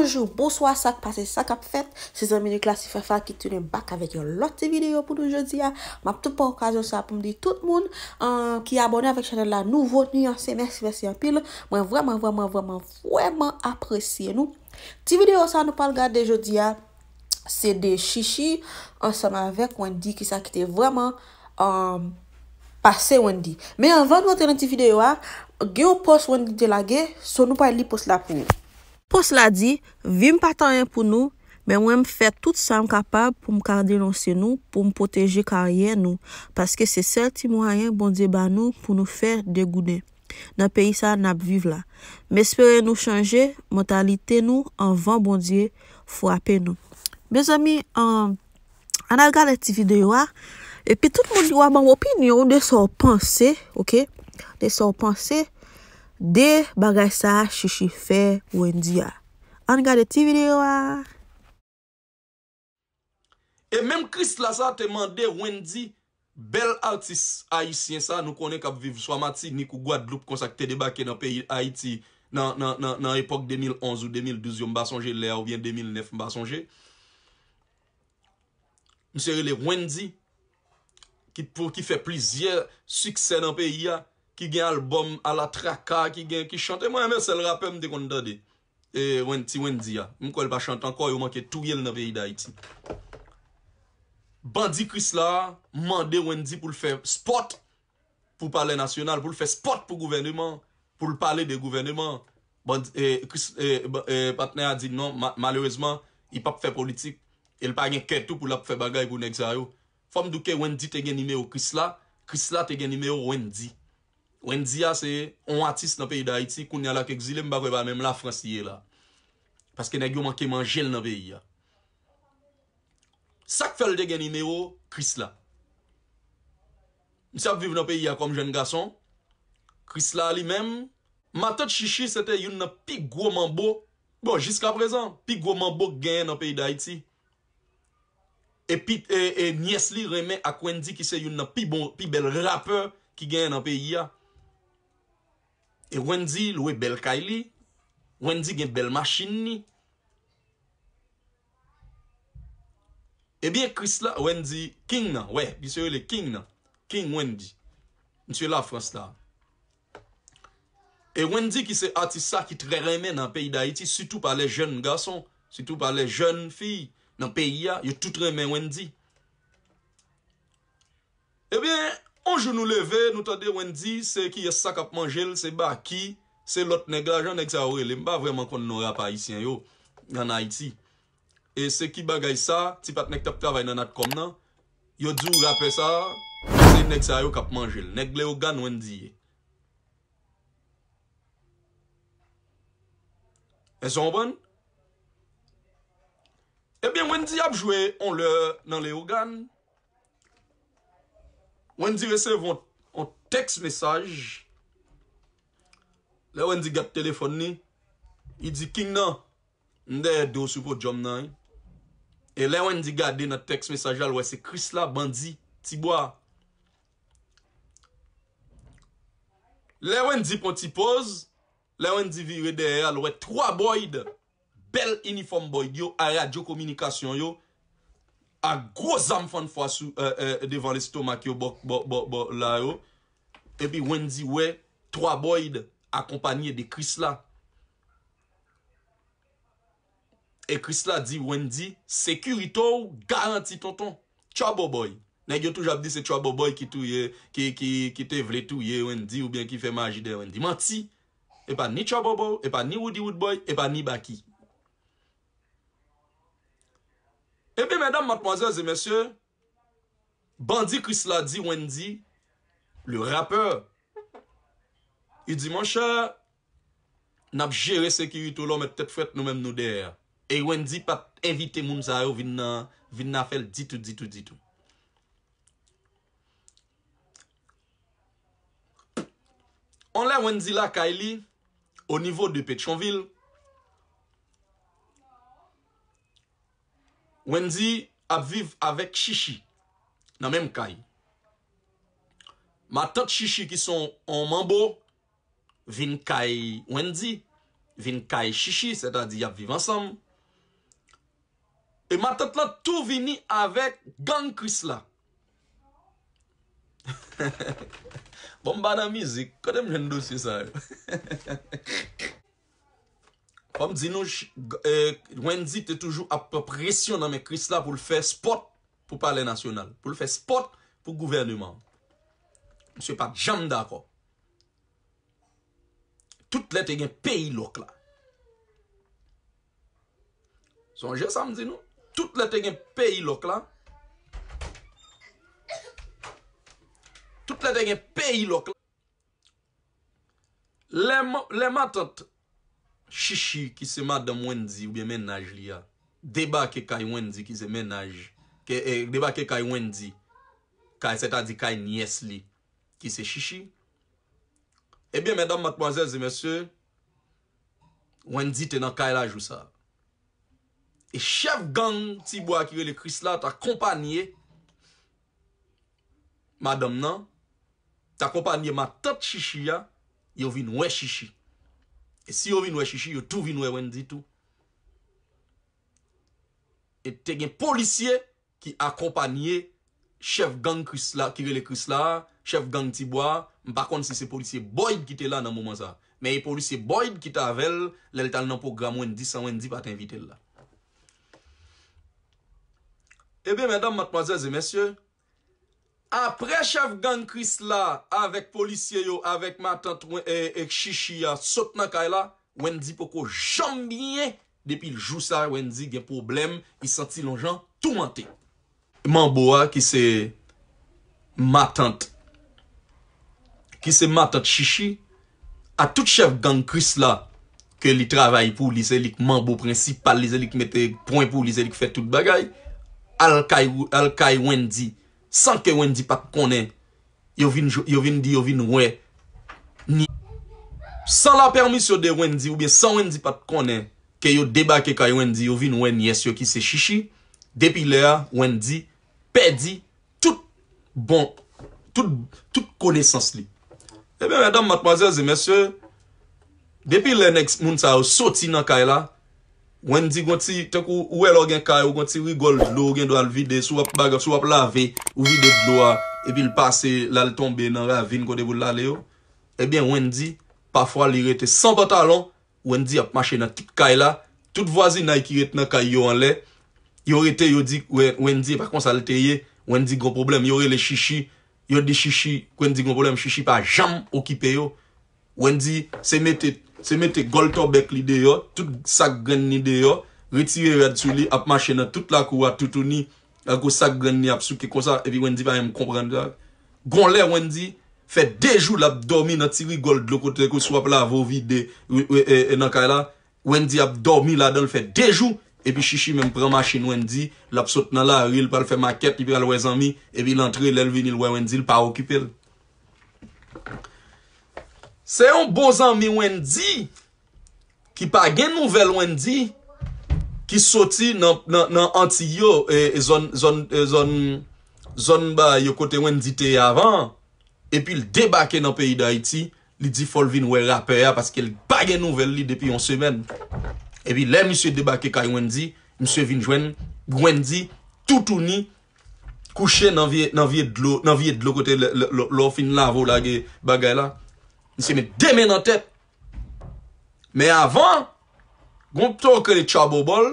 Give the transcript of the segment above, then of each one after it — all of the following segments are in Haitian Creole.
Bonjou, bonsoi, sak, pase sak ap fet, se zon minou klasi fefa ki tounen bak avèk yon lot te videyo pou nou jodi ya. Ma ptou pou okasyon sa pou mdi tout moun ki abonè avèk chanel la nouvo, nyansè, mersi, versi, apil, mwen vwèman, vwèman, vwèman, vwèman apresye nou. Ti videyo sa nou pal gade jodi ya, se de chichi, ansam avèk, wan di ki sa ki te vwèman, passe wan di. Me anvan nou tenen ti videyo a, ge ou pos wan di de la ge, so nou pal li pos la pou mdi. Po sladi, vi m patan yon pou nou, men wè m fè tout sa m kapab pou m karde yon se nou, pou m poteje karyen nou, paske se sèl ti mwen yon bondye ba nou pou nou fè degounen. Nan peyi sa, nan ap viv la. Men espere nou chanje, mentalite nou an van bondye fwape nou. Me zami, an agar la ti videyo a, epi tout moun yon waman wopinyon de sou panse, de sou panse, De bagay sa chichi fe wendi ya. An gade ti video a. E menm krist la sa te mande wendi bel artist Haitien sa. Nou konen kap viv swa mati ni kou gwa dloup konsak te debake nan peyi Haiti. Nan epok 2011 ou 2012 mba sonje. Le a ou vyen 2009 mba sonje. Mse re le wendi ki pou ki fe plizier suksen nan peyi ya. ki gen albom, ala traka, ki gen, ki chante, mwen mwen sel rapem de kondade. E, wendi, wendi ya, mwen kol pa chante anko, yo manke tou yel navi yi da iti. Bandi kris la, mande wendi pou l'fe spot, pou pale nasyonal, pou l'fe spot pou gouvennman, pou l'pale de gouvennman. Bandi, e, e, e, e, patne a di, non, malewesman, yi pa pfe politik, el pa gen ketou pou la pfe bagay pou nek zayou. Fom duke wendi te gen ime yo kris la, kris la te gen ime yo wendi. Wèndi ya se, on atis nan peyi da iti, koun yalak ek zilem bagwe ba mèm la fransiye la. Paske nè gyo man keman jel nan peyi ya. Sak fel de geni mè ou, kris la. Mse ap viv nan peyi ya kom jen gason, kris la li mèm. Matot chichi se te yon nan pi gwo man bo, bon jiska prezan, pi gwo man bo geni nan peyi da iti. E niyes li remè ak wèndi ki se yon nan pi bel raper ki geni nan peyi ya. E wèndi louè bel kaili, wèndi gen bel maschin ni. Ebyen kris la, wèndi king nan, wè, bisye ou le king nan, king wèndi, msye la frans la. E wèndi ki se atisa ki tre remen nan peyi da iti, sütou pa le jen gason, sütou pa le jen fi nan peyi ya, yo tout remen wèndi. Ebyen... Anjou nou leve, nou ta de wendi, se ki yessa kap manjel, se ba ki, se lot neg la jan neg sa weli, mba vreman kon nou rap a yisyen yo nan Haiti. E se ki bagay sa, tipat neg tap travay nan at kom nan, yo djou rap e sa, se neg sa yo kap manjel, neg le ogan wendi ye. E son bon? Ebyen wendi ap jwe, on le nan le ogan. Wan di resev an teks mesaj, le wan di gap telefon ni, yi di king nan, ndè yè dosi pou jom nan. Eh? E le wan di gap den a teks mesaj alwe, se kris la bandi, ti bwa. Le wan di pon ti poz, le wan di vire dey alwe, 3 boyd, bel uniform boyd yo, a radyo komunikasyon yo, A gwo zam fan fwa sou euh, euh, devan le sito mak yo bok la yo. Epi wèndi wè, 3 boyd akompanyye de Krisla. E Krisla di wèndi, sekiritou garanti tonton. Chaboboy. Nè gyo toujap di se chaboboy ki touye, ki te vle touye wèndi, ou bèn ki fè majide wèndi. Manti, epa ni chaboboy, epa ni woody woodboy, epa ni baki. Ebe, mèdam matmosez e mèsyè, bandi kris la di wèndi, lè rappèr, yè di mò chè, nab jère sekiritou lò mè tèt fèt nou mèm nou dèyè. E wèndi pat evite moun zayou vin nan fel ditou, ditou, ditou. On lè wèndi la kèy li, o nivou de Pèchonville, Wendi apviv avèk shishi nan menm kay. Matat shishi ki son anmanbo vin kay wendi, vin kay shishi, se ta di apviv ansam. E matat la tou vini avèk gang kris la. Bombada mizik, kodem jendou si sa yo. Pam zinou, eh, wèndi te toujou ap presyon nan mè kris la pou l fè sport pou pale nasyonal. Pou l fè sport pou gouvernement. Mse Pat, janm da kò. Tout lè te gen peyi lòk la. Son jè sam zinou, tout lè te gen peyi lòk la. Tout lè te gen peyi lòk la. Lè matot. Shishi ki se madam wendi ou bie menaj li ya. Deba ke kay wendi ki se menaj. Eh, Deba ke kay wendi. Kay se ta di kay niyes li. Ki se shishi. E eh bie, madame, mademoiselle, zi, mese. Wendi te nan kay laj ou sa. E chef gang ti bo akive le kris la. Ta kompanye. Madam nan. Ta kompanye ma tat shishi ya. Yo vin we shishi. E si yo vin wè chichi, yo tou vin wè wèndi tou. Et te gen policye ki akopanye chef gang kris la, kivele kris la, chef gang tibwa, mpa kon se se policye boyd ki te la nan mouman sa. Me e policye boyd ki te avèl, lèl tal nan program wèndi, sa wèndi pa te invite la. Ebe, mèdam, matmazèz e mèsyè, apre chev gang kris la, avek polisye yo, avek matant, e, e, e, chichi ya, sot nan kay la, wendi poko jambiye, depi ljousar wendi gen problem, i santi lon jan tout manti. Manbo a, ki se matant, ki se matant chichi, a tout chev gang kris la, ke li travay pou li zelik, manbo prinsipal, li zelik mette point pou li zelik fè tout bagay, al kay wendi, San ke wèndi pat konè, yo vin di yo vin wè. San la permisyon de wèndi, ou bè san wèndi pat konè, ke yo debake kay wèndi, yo vin wè niyes yo ki se shishi. Depi lè, wèndi, pedi tout bon, tout konesans li. E bè, mèdam matmazèl zè mèsyè, depi lè next moun sa ou soti nan kay e la, Wèndi gwen ti tek ou ouè lò gen kay, wèndi gwen ti rigol wi lò gen do al vide, sou ap bag ap, sou ap lave, ou vide dlo a, epi l'pase lal tombe nan re avin kote bou lale yo. Ebyen wèndi, pafwa li rete 100 patalon, wèndi ap mache nan tit kay la, tout vwazi nan ikiret nan kay yo an le. Yo rete yo dik, wèndi, pa kon sa rete ye, wèndi gwen problem, yo rele shishi, yo de shishi, kwen di gwen problem, shishi pa jam okipe yo. Wèndi, se mette... Se mette gol to bek li de yo, tout sak gren ni de yo, ritire yad sou li ap mache nan tout la kou atoutou ni, akou sak gren ni ap sou ke kosa, evi wen di pa yon m komprende ak. Gon le wen di, fe dejou l ap dormi natiri gol dlo kote, kou sou ap la avovide enakay eh, eh, la, wen di ap dormi l adol fe dejou, evi shishi men m pren machine wen di, l ap sot nan la, ril pal fe maket, evi al wezan mi, evi l antre l el vinil wewen di, l pa okipe l. Se yon bozan mi wendi, ki pa gen nouvel wendi, ki soti nan anti yo, e, e e, zon ba yo kote wendi te avan, epi l debake nan peyi da iti, li di fol vin wè rapè ya, paske l pa gen nouvel li depi yon semen. Epi le misye debake kay wendi, misye vin jwen wendi, toutouni, kouche nan vie dlo kote lo fin lavo la ge bagay la. Ni se mè demè nan tep. Mè avan, gompto ke li Chabobol,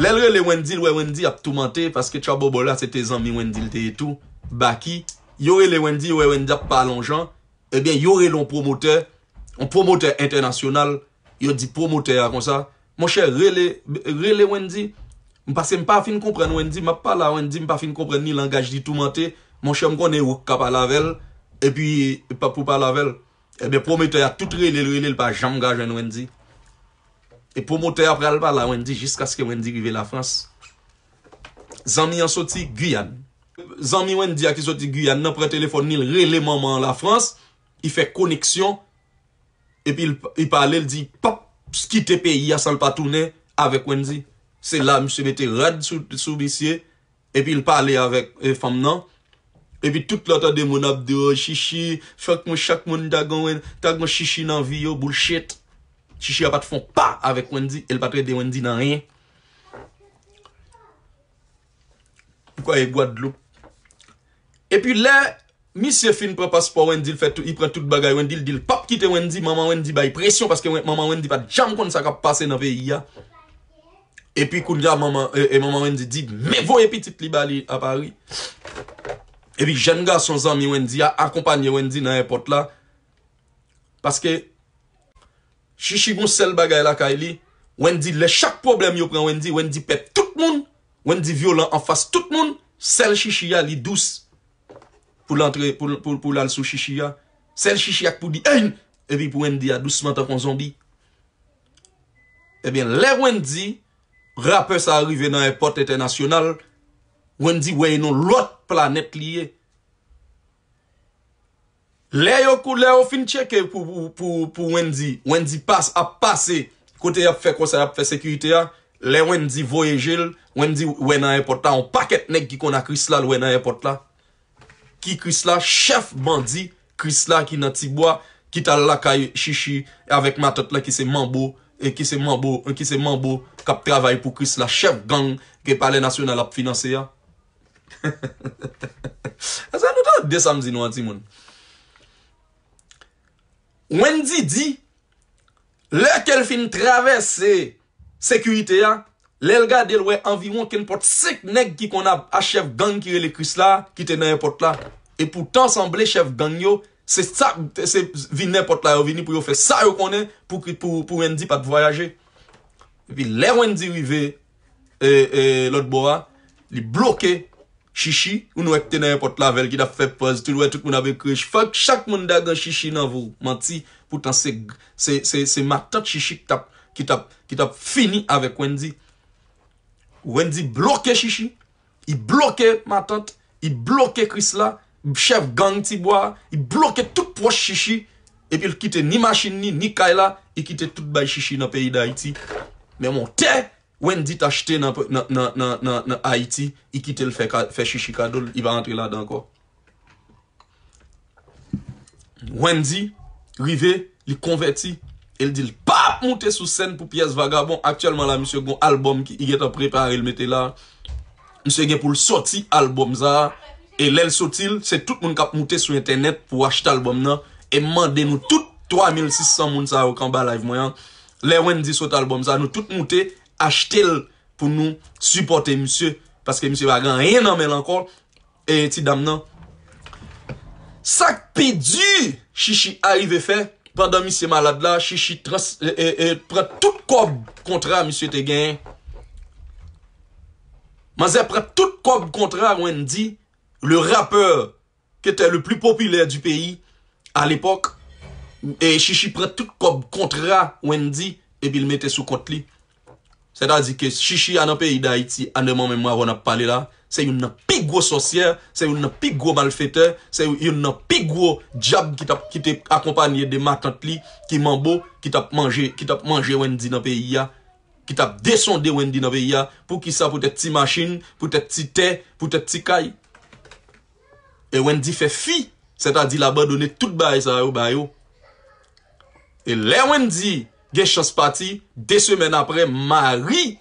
lè lè lè wèndi lè wèndi ap touman te, paske Chabobol la se te zanmi wèndi lè te etou, baki, yo lè lè wèndi lè wèndi ap palon jan, ebyen yo lè lè on promote, on promote international, yo di promote a kon sa. Mon chè, lè lè, lè lè wèndi, m pa se m pa fin kompren wèndi, m pa pala wèndi, m pa fin kompren ni langaj di touman te, mon chè m konè wouk ap alavel, e pi papou palavel, Ebe eh pou mè te a tout re lè lè lè lè pa janm gajen wèndi. E pou mè te a prèl pa la wèndi jiska skè wèndi givè la Frans. Zanmi an soti Guyane. Zanmi wèndi a ki soti Guyane nan pre telefonil re lè maman la Frans. I fè koneksyon. E pi il pale lè lè di pop skite pe yasal pa tounè avèk wèndi. Se la msè mè te rad sou bisye epi il pale avèk fèm nan. E pi tout la ta de moun ap de, oh Shishi, fok moun chak moun tag moun, tag moun Shishi nan vi yo, bullshit. Shishi a pat fon pa avek Wendy, el patre de Wendy nan ryen. Poukwa e gwa dlo. E pi la, misye fin prepas po Wendy, il pre tout bagay, Wendy il dil pap kite Wendy, maman Wendy bay presyon, paske maman Wendy pat jam kon sa ka pase nan ve ya. E pi kounda maman, e maman Wendy di, me vo e pitit li ba li a Paris. E pi kounda maman, e maman Wendy di, me vo e pitit li ba li a Paris. Ebi jenga son zanmi wendi a akompanye wendi nan e pot la. Paske chichi bon sel bagay la ka e li. Wendi le chak problem yo pren wendi. Wendi pet tout moun. Wendi violent an fas tout moun. Sel chichi ya li dous. Pou lansou chichi ya. Sel chichi ak pou di en. Eh! Ebi pou wendi a dousman ta konzon bi. Ebi eh lè wendi rapes a arrive nan e pot etenasyonal. Wendi weye nou lot planet liye. Le yo kou, le yo fin cheke pou wendi. Wendi pas ap pase. Kote ap fek wos ap fek sekirite ya. Le wendi voye jil. Wendi weye nan reporta. Un paket nek ki kon a kris lal weye nan reporta. Ki kris lal, chef bandi kris lal ki nan tibwa. Ki tal lakay shishi. E avek matot la ki se mambo. E ki se mambo, e ki se mambo. Kap travay pou kris lal. Chef gang ki pale nasyon al ap finanse ya. A zan nou tan de samzi nou an ti moun Wendy di Le kel fin traves se Sekurite ya Le lga del we environ ken pot Sek neg ki kon ap a chef gang Ki re le kris la, ki te nye pot la E pou tansamble chef gang yo Se sa, se vi nye pot la Yo vini pou yo fe sa yo konen Pou Wendy pat voyaje Le Wendy wive e, e, Lord Bora Li bloke Shishi, unwek teneye pot lavel ki tap fe pozitil, unwek tuk moun ave krej, fok, chak moun dagan shishi nan vou, manti, poutan se matot shishi ki tap fini avek wendi. Wendi bloke shishi, i bloke matot, i bloke kris la, chef gang ti bo a, i bloke tout pos shishi, epil kite ni masin ni ni kaila, i kite tout bay shishi nan peyi da iti. Me montè, Wendy t'achete nan Haiti, i kite l fe chichi kadol, i va entre la dan ko. Wendy, rivè, li konverti, el di l pap moutè sou sen pou piyes vagabon, aktuelman la msè gon albom ki i gen ta prepare, il mette la, msè gen pou l soti albom za, e lel soti, se tout moun kap moutè sou internet pou achete albom nan, e mande nou tout 3600 moun sa okan ba live mwen, le Wendy soti albom za, nou tout moutè, achte l pou nou supporte msye, paske msye va gan rey nan men lankol, e ti dam nan. Sak pe du, Shishi a li ve fe, padan msye malad la, Shishi pre tout kob kontra msye te gen. Ma zè pre tout kob kontra wen di, le rapeur, ke te le plu popilèr du peyi, al epok, e Shishi pre tout kob kontra wen di, e bil mette sou kot li, Se ta di ke shishi anan peyi da iti, ananman men mwa wana pale la, se yon nan pigwo sosye, se yon nan pigwo malfete, se yon nan pigwo djab ki te akompanye de makant li, ki manbo, ki te ap manje wendi nan peyi ya, ki te ap desonde wendi nan peyi ya, pou ki sa pou te ti machin, pou te ti te, pou te ti kay. E wendi fe fi, se ta di la badone tout bayi sa yo bayi yo. E le wendi... Ge chans pati, de semen apre, ma ri,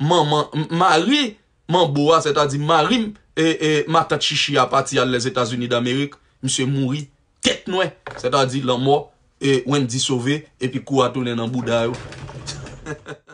ma ri, man boa, se ta di, ma rim, e, e, ma tat chichi apati al les Etats-Unis d'Amerik, mse mouri, tet noue, se ta di, lan mo, e, wen di sove, epi kou atou len an bouda yo.